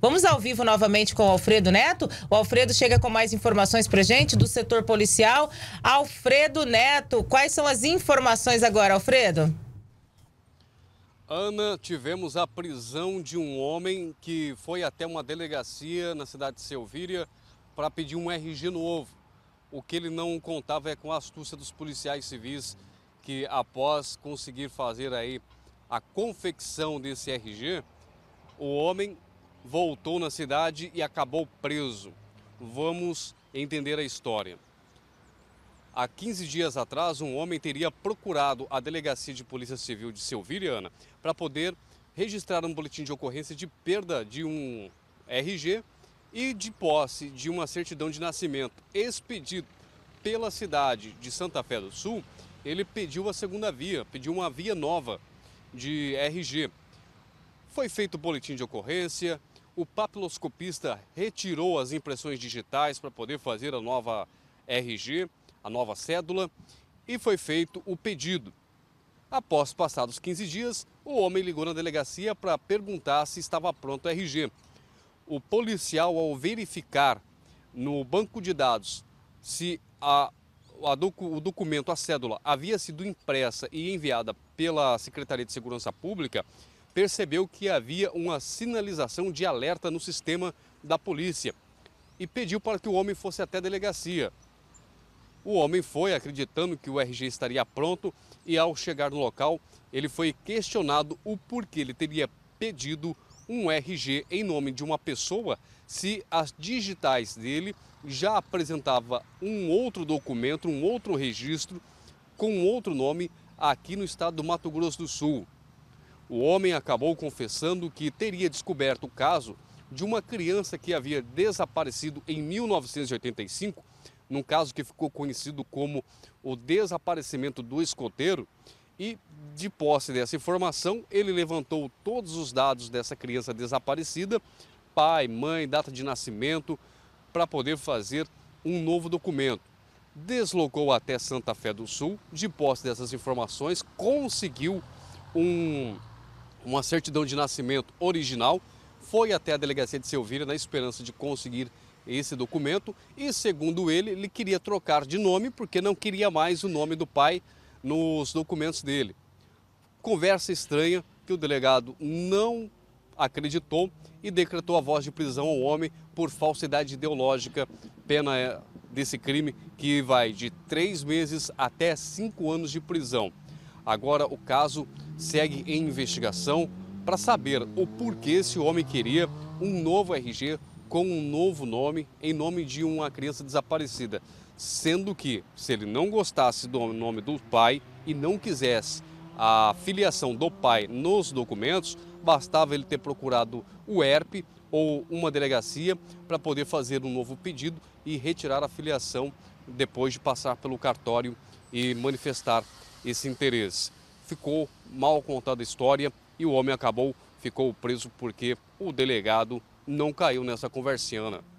Vamos ao vivo novamente com o Alfredo Neto. O Alfredo chega com mais informações para gente do setor policial. Alfredo Neto, quais são as informações agora, Alfredo? Ana, tivemos a prisão de um homem que foi até uma delegacia na cidade de Selvíria para pedir um RG novo. O que ele não contava é com a astúcia dos policiais civis que após conseguir fazer aí a confecção desse RG, o homem voltou na cidade e acabou preso. Vamos entender a história. Há 15 dias atrás, um homem teria procurado a Delegacia de Polícia Civil de Silviriana para poder registrar um boletim de ocorrência de perda de um RG e de posse de uma certidão de nascimento expedido pela cidade de Santa Fé do Sul. Ele pediu a segunda via, pediu uma via nova de RG. Foi feito o boletim de ocorrência, o papiloscopista retirou as impressões digitais para poder fazer a nova RG, a nova cédula, e foi feito o pedido. Após passados 15 dias, o homem ligou na delegacia para perguntar se estava pronto a RG. O policial, ao verificar no banco de dados se a, a docu, o documento, a cédula, havia sido impressa e enviada pela Secretaria de Segurança Pública, percebeu que havia uma sinalização de alerta no sistema da polícia e pediu para que o homem fosse até a delegacia. O homem foi, acreditando que o RG estaria pronto, e ao chegar no local, ele foi questionado o porquê ele teria pedido um RG em nome de uma pessoa se as digitais dele já apresentava um outro documento, um outro registro com outro nome aqui no estado do Mato Grosso do Sul. O homem acabou confessando que teria descoberto o caso de uma criança que havia desaparecido em 1985, num caso que ficou conhecido como o desaparecimento do escoteiro. E, de posse dessa informação, ele levantou todos os dados dessa criança desaparecida, pai, mãe, data de nascimento, para poder fazer um novo documento. Deslocou até Santa Fé do Sul, de posse dessas informações, conseguiu um uma certidão de nascimento original, foi até a delegacia de Selvira na esperança de conseguir esse documento e, segundo ele, ele queria trocar de nome porque não queria mais o nome do pai nos documentos dele. Conversa estranha que o delegado não acreditou e decretou a voz de prisão ao homem por falsidade ideológica. Pena é, desse crime que vai de três meses até cinco anos de prisão. Agora o caso segue em investigação para saber o porquê esse homem queria um novo RG com um novo nome em nome de uma criança desaparecida. Sendo que, se ele não gostasse do nome do pai e não quisesse a filiação do pai nos documentos, bastava ele ter procurado o ERP ou uma delegacia para poder fazer um novo pedido e retirar a filiação depois de passar pelo cartório e manifestar esse interesse. Ficou mal contada a história e o homem acabou, ficou preso porque o delegado não caiu nessa conversinha,